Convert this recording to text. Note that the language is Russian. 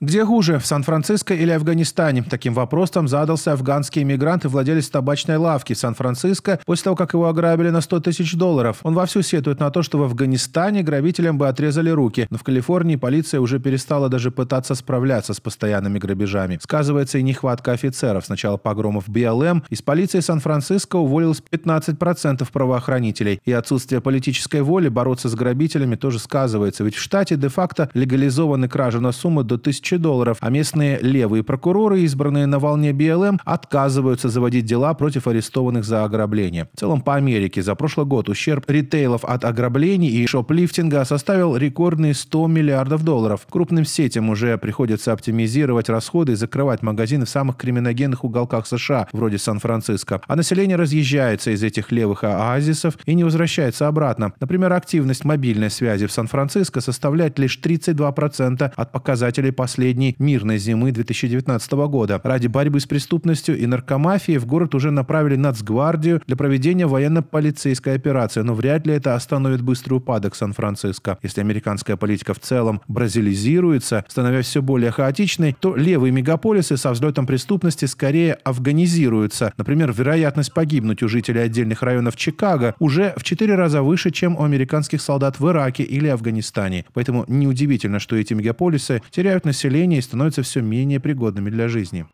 Где хуже, в Сан-Франциско или Афганистане? Таким вопросом задался афганский иммигрант и владелец табачной лавки в Сан-Франциско после того, как его ограбили на 100 тысяч долларов. Он вовсю сетует на то, что в Афганистане грабителям бы отрезали руки, но в Калифорнии полиция уже перестала даже пытаться справляться с постоянными грабежами. Сказывается и нехватка офицеров. Сначала погромов БЛМ, из полиции Сан-Франциско уволилось 15% правоохранителей. И отсутствие политической воли бороться с грабителями тоже сказывается, ведь в штате де-факто легализованы кражи на сумму до 1000 тысячи долларов, а местные левые прокуроры, избранные на волне БЛМ, отказываются заводить дела против арестованных за ограбление. В целом по Америке за прошлый год ущерб ритейлов от ограблений и шоплифтинга составил рекордные 100 миллиардов долларов. Крупным сетям уже приходится оптимизировать расходы и закрывать магазины в самых криминогенных уголках США, вроде Сан-Франциско. А население разъезжается из этих левых оазисов и не возвращается обратно. Например, активность мобильной связи в Сан-Франциско составляет лишь 32% от показателей последних последней мирной зимы 2019 года. Ради борьбы с преступностью и наркомафией в город уже направили Нацгвардию для проведения военно-полицейской операции, но вряд ли это остановит быстрый упадок Сан-Франциско. Если американская политика в целом бразилизируется, становясь все более хаотичной, то левые мегаполисы со взлетом преступности скорее афганизируются. Например, вероятность погибнуть у жителей отдельных районов Чикаго уже в четыре раза выше, чем у американских солдат в Ираке или Афганистане. Поэтому неудивительно, что эти мегаполисы теряют население населения и становятся все менее пригодными для жизни.